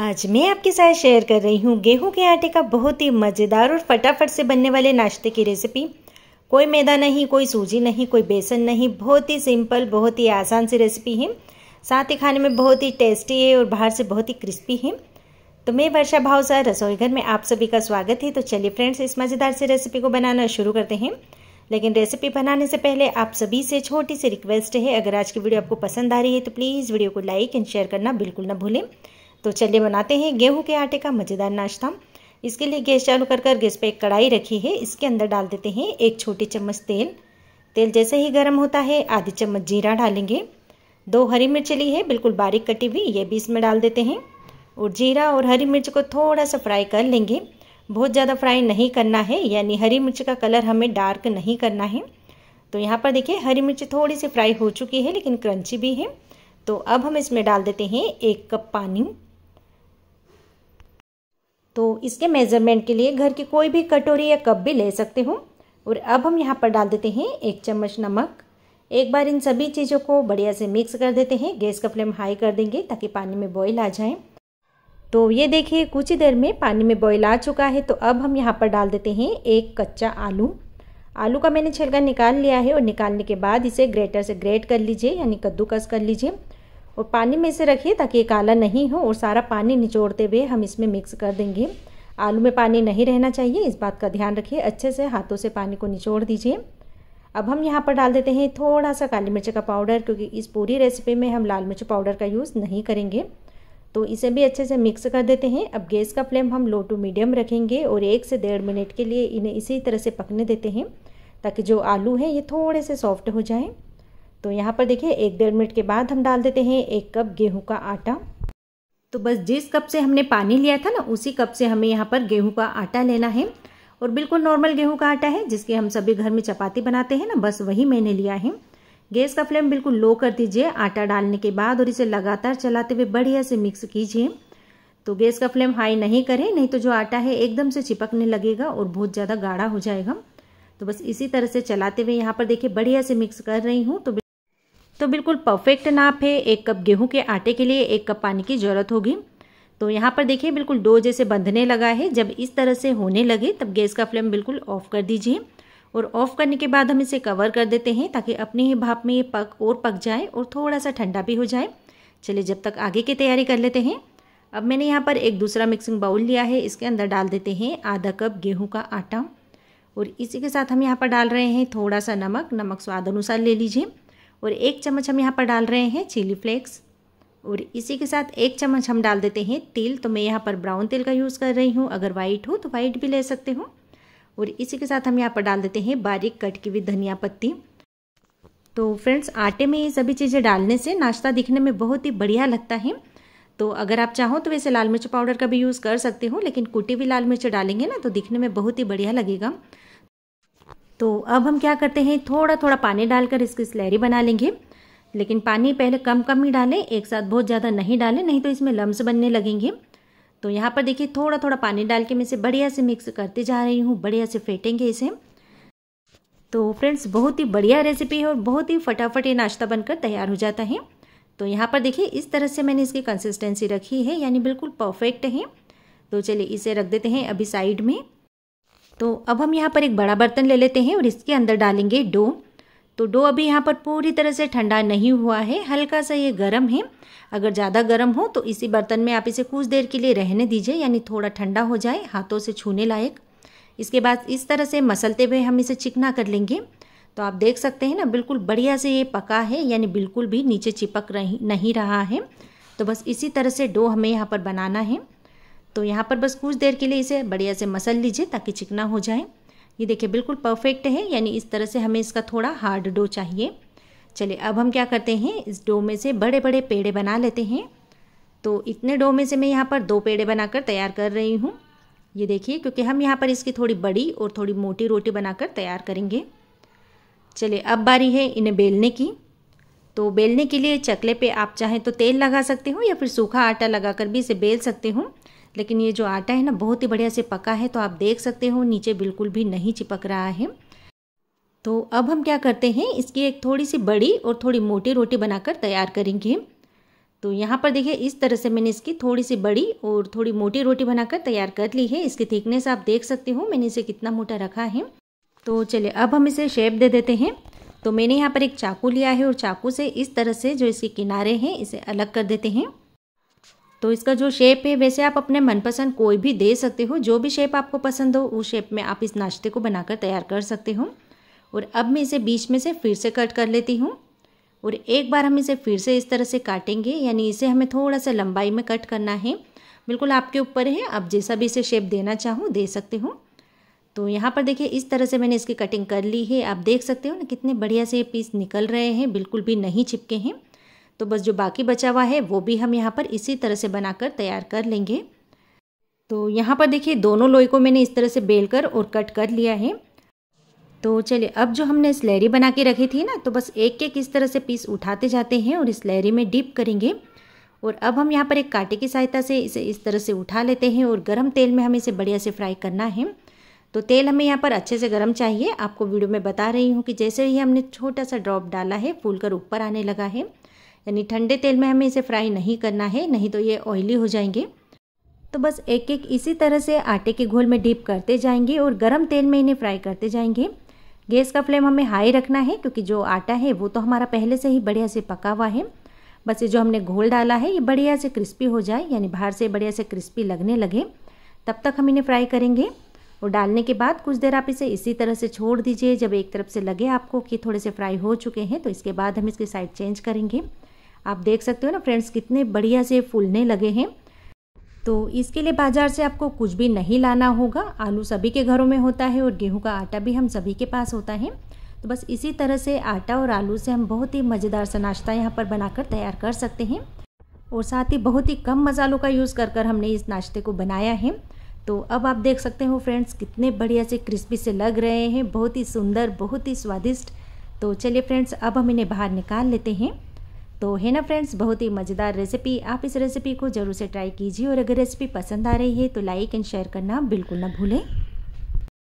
आज मैं आपके साथ शेयर कर रही हूँ गेहूं के आटे का बहुत ही मज़ेदार और फटाफट से बनने वाले नाश्ते की रेसिपी कोई मैदा नहीं कोई सूजी नहीं कोई बेसन नहीं बहुत ही सिंपल बहुत ही आसान सी रेसिपी है साथ ही खाने में बहुत ही टेस्टी है और बाहर से बहुत ही क्रिस्पी है तो मैं वर्षा भावसार रसोई घर में आप सभी का स्वागत है तो चलिए फ्रेंड्स इस मज़ेदार सी रेसिपी को बनाना शुरू करते हैं लेकिन रेसिपी बनाने से पहले आप सभी से छोटी सी रिक्वेस्ट है अगर आज की वीडियो आपको पसंद आ रही है तो प्लीज़ वीडियो को लाइक एंड शेयर करना बिल्कुल ना भूलें तो चलिए बनाते हैं गेहूं के आटे का मज़ेदार नाश्ता इसके लिए गैस चालू कर कर गैस पे एक कढ़ाई रखी है इसके अंदर डाल देते हैं एक छोटी चम्मच तेल तेल जैसे ही गर्म होता है आधी चम्मच जीरा डालेंगे दो हरी मिर्च ली है बिल्कुल बारीक कटी हुई ये भी इसमें डाल देते हैं और जीरा और हरी मिर्च को थोड़ा सा फ्राई कर लेंगे बहुत ज़्यादा फ्राई नहीं करना है यानी हरी मिर्च का कलर हमें डार्क नहीं करना है तो यहाँ पर देखिए हरी मिर्च थोड़ी सी फ्राई हो चुकी है लेकिन क्रंची भी है तो अब हम इसमें डाल देते हैं एक कप पानी तो इसके मेज़रमेंट के लिए घर की कोई भी कटोरी या कप भी ले सकते हो और अब हम यहाँ पर डाल देते हैं एक चम्मच नमक एक बार इन सभी चीज़ों को बढ़िया से मिक्स कर देते हैं गैस का फ्लेम हाई कर देंगे ताकि पानी में बॉईल आ जाए तो ये देखिए कुछ ही देर में पानी में बॉईल आ चुका है तो अब हम यहाँ पर डाल देते हैं एक कच्चा आलू आलू का मैंने छिलका निकाल लिया है और निकालने के बाद इसे ग्रेटर से ग्रेट कर लीजिए यानी कद्दूकस कर लीजिए और पानी में इसे रखिए ताकि ये काला नहीं हो और सारा पानी निचोड़ते हुए हम इसमें मिक्स कर देंगे आलू में पानी नहीं रहना चाहिए इस बात का ध्यान रखिए अच्छे से हाथों से पानी को निचोड़ दीजिए अब हम यहाँ पर डाल देते हैं थोड़ा सा काली मिर्च का पाउडर क्योंकि इस पूरी रेसिपी में हम लाल मिर्च पाउडर का यूज़ नहीं करेंगे तो इसे भी अच्छे से मिक्स कर देते हैं अब गैस का फ्लेम हम लो टू मीडियम रखेंगे और एक से डेढ़ मिनट के लिए इन्हें इसी तरह से पकने देते हैं ताकि जो आलू हैं ये थोड़े से सॉफ्ट हो जाएँ तो यहाँ पर देखिए एक डेढ़ मिनट के बाद हम डाल देते हैं एक कप गेहूं का आटा तो बस जिस कप से हमने पानी लिया था ना उसी कप से हमें यहाँ पर गेहूं का आटा लेना है और बिल्कुल नॉर्मल गेहूं का आटा है जिसके हम सभी घर में चपाती बनाते हैं ना बस वही मैंने लिया है गैस का फ्लेम बिल्कुल लो कर दीजिए आटा डालने के बाद और इसे लगातार चलाते हुए बढ़िया से मिक्स कीजिए तो गैस का फ्लेम हाई नहीं करें नहीं तो जो आटा है एकदम से चिपकने लगेगा और बहुत ज़्यादा गाढ़ा हो जाएगा तो बस इसी तरह से चलाते हुए यहाँ पर देखिए बढ़िया से मिक्स कर रही हूँ तो तो बिल्कुल परफेक्ट नाप है एक कप गेहूं के आटे के लिए एक कप पानी की ज़रूरत होगी तो यहाँ पर देखिए बिल्कुल डो जैसे बंधने लगा है जब इस तरह से होने लगे तब गैस का फ्लेम बिल्कुल ऑफ कर दीजिए और ऑफ करने के बाद हम इसे कवर कर देते हैं ताकि अपने ही भाप में ये पक और पक जाए और थोड़ा सा ठंडा भी हो जाए चलिए जब तक आगे की तैयारी कर लेते हैं अब मैंने यहाँ पर एक दूसरा मिक्सिंग बाउल लिया है इसके अंदर डाल देते हैं आधा कप गेहूँ का आटा और इसी के साथ हम यहाँ पर डाल रहे हैं थोड़ा सा नमक नमक स्वाद अनुसार ले लीजिए और एक चम्मच हम यहाँ पर डाल रहे हैं चिली फ्लेक्स और इसी के साथ एक चम्मच हम डाल देते हैं तिल तो मैं यहाँ पर ब्राउन तिल का यूज़ कर रही हूँ अगर वाइट हो तो वाइट भी ले सकते हो और इसी के साथ हम यहाँ पर डाल देते हैं बारीक कट की हुई धनिया पत्ती तो फ्रेंड्स आटे में ये सभी चीज़ें डालने से नाश्ता दिखने में बहुत ही बढ़िया लगता है तो अगर आप चाहो तो वैसे लाल मिर्च पाउडर का भी यूज़ कर सकते हो लेकिन कुटी हुई लाल मिर्च डालेंगे ना तो दिखने में बहुत ही बढ़िया लगेगा तो अब हम क्या करते हैं थोड़ा थोड़ा पानी डालकर इसकी स्लैरी बना लेंगे लेकिन पानी पहले कम कम ही डालें एक साथ बहुत ज़्यादा नहीं डालें नहीं तो इसमें लम्स बनने लगेंगे तो यहाँ पर देखिए थोड़ा थोड़ा पानी डाल के मैं इसे बढ़िया से मिक्स करते जा रही हूँ बढ़िया से फेंटेंगे इसे तो फ्रेंड्स बहुत ही बढ़िया रेसिपी है और बहुत ही फटाफट ये नाश्ता बनकर तैयार हो जाता है तो यहाँ पर देखिए इस तरह से मैंने इसकी कंसिस्टेंसी रखी है यानी बिल्कुल परफेक्ट है तो चलिए इसे रख देते हैं अभी साइड में तो अब हम यहाँ पर एक बड़ा बर्तन ले लेते हैं और इसके अंदर डालेंगे डो तो डो अभी यहाँ पर पूरी तरह से ठंडा नहीं हुआ है हल्का सा ये गर्म है अगर ज़्यादा गर्म हो तो इसी बर्तन में आप इसे कुछ देर के लिए रहने दीजिए यानी थोड़ा ठंडा हो जाए हाथों से छूने लायक इसके बाद इस तरह से मसलते हुए हम इसे चिकना कर लेंगे तो आप देख सकते हैं ना बिल्कुल बढ़िया से ये पका है यानी बिल्कुल भी नीचे चिपक रही नहीं रहा है तो बस इसी तरह से डो हमें यहाँ पर बनाना है तो यहाँ पर बस कुछ देर के लिए इसे बढ़िया से मसल लीजिए ताकि चिकना हो जाए ये देखिए बिल्कुल परफेक्ट है यानी इस तरह से हमें इसका थोड़ा हार्ड डो चाहिए चलिए अब हम क्या करते हैं इस डो में से बड़े बड़े पेड़े बना लेते हैं तो इतने डो में से मैं यहाँ पर दो पेड़े बनाकर तैयार कर रही हूँ ये देखिए क्योंकि हम यहाँ पर इसकी थोड़ी बड़ी और थोड़ी मोटी रोटी बनाकर तैयार करेंगे चलिए अब बारी है इन्हें बेलने की तो बेलने के लिए चकले पे आप चाहें तो तेल लगा सकते हो या फिर सूखा आटा लगाकर भी इसे बेल सकते हो लेकिन ये जो आटा है ना बहुत ही बढ़िया से पका है तो आप देख सकते हो नीचे बिल्कुल भी नहीं चिपक रहा है तो अब हम क्या करते हैं इसकी एक थोड़ी सी बड़ी और थोड़ी मोटी रोटी बनाकर तैयार करेंगे तो यहाँ पर देखिए इस तरह से मैंने इसकी थोड़ी सी बड़ी और थोड़ी मोटी रोटी बनाकर तैयार कर ली है इसकी थिकनेस आप देख सकते हो मैंने इसे कितना मोटा रखा है तो चलिए अब हम इसे शेप दे देते हैं तो मैंने यहाँ पर एक चाकू लिया है और चाकू से इस तरह से जो इसके किनारे हैं इसे अलग कर देते हैं तो इसका जो शेप है वैसे आप अपने मनपसंद कोई भी दे सकते हो जो भी शेप आपको पसंद हो उस शेप में आप इस नाश्ते को बनाकर तैयार कर सकते हो और अब मैं इसे बीच में से फिर से कट कर लेती हूँ और एक बार हम इसे फिर से इस तरह से काटेंगे यानी इसे हमें थोड़ा सा लंबाई में कट करना है बिल्कुल आपके ऊपर है आप जैसा भी इसे शेप देना चाहूँ दे सकते हो तो यहाँ पर देखिए इस तरह से मैंने इसकी कटिंग कर ली है आप देख सकते हो ना कितने बढ़िया से ये पीस निकल रहे हैं बिल्कुल भी नहीं चिपके हैं तो बस जो बाकी बचा हुआ है वो भी हम यहाँ पर इसी तरह से बनाकर तैयार कर लेंगे तो यहाँ पर देखिए दोनों लोई को मैंने इस तरह से बेल कर और कट कर लिया है तो चलिए अब जो हमने स्लैरी बना के रखी थी ना तो बस एक एक इस तरह से पीस उठाते जाते हैं और इस लहरी में डीप करेंगे और अब हम यहाँ पर एक कांटे की सहायता से इसे इस तरह से उठा लेते हैं और गर्म तेल में हमें इसे बढ़िया से फ्राई करना है तो तेल हमें यहाँ पर अच्छे से गर्म चाहिए आपको वीडियो में बता रही हूँ कि जैसे ही हमने छोटा सा ड्रॉप डाला है फूल कर ऊपर आने लगा है यानी ठंडे तेल में हमें इसे फ्राई नहीं करना है नहीं तो ये ऑयली हो जाएंगे तो बस एक एक इसी तरह से आटे के घोल में डीप करते जाएंगे और गर्म तेल में इन्हें फ्राई करते जाएंगे गैस का फ्लेम हमें हाई रखना है क्योंकि जो आटा है वो तो हमारा पहले से ही बढ़िया से पका हुआ है बस ये जो हमने घोल डाला है ये बढ़िया से क्रिस्पी हो जाए यानी बाहर से बढ़िया से क्रिस्पी लगने लगे तब तक हम इन्हें फ्राई करेंगे और डालने के बाद कुछ देर आप इसे इसी तरह से छोड़ दीजिए जब एक तरफ से लगे आपको कि थोड़े से फ्राई हो चुके हैं तो इसके बाद हम इसकी साइड चेंज करेंगे आप देख सकते हो ना फ्रेंड्स कितने बढ़िया से फूलने लगे हैं तो इसके लिए बाज़ार से आपको कुछ भी नहीं लाना होगा आलू सभी के घरों में होता है और गेहूं का आटा भी हम सभी के पास होता है तो बस इसी तरह से आटा और आलू से हम बहुत ही मज़ेदार सा नाश्ता यहाँ पर बनाकर तैयार कर सकते हैं और साथ ही बहुत ही कम मसालों का यूज़ कर कर हमने इस नाश्ते को बनाया है तो अब आप देख सकते हो फ्रेंड्स कितने बढ़िया से क्रिस्पी से लग रहे हैं बहुत ही सुंदर बहुत ही स्वादिष्ट तो चलिए फ्रेंड्स अब हम इन्हें बाहर निकाल लेते हैं तो है ना फ्रेंड्स बहुत ही मज़ेदार रेसिपी आप इस रेसिपी को ज़रूर से ट्राई कीजिए और अगर रेसिपी पसंद आ रही है तो लाइक एंड शेयर करना बिल्कुल ना भूलें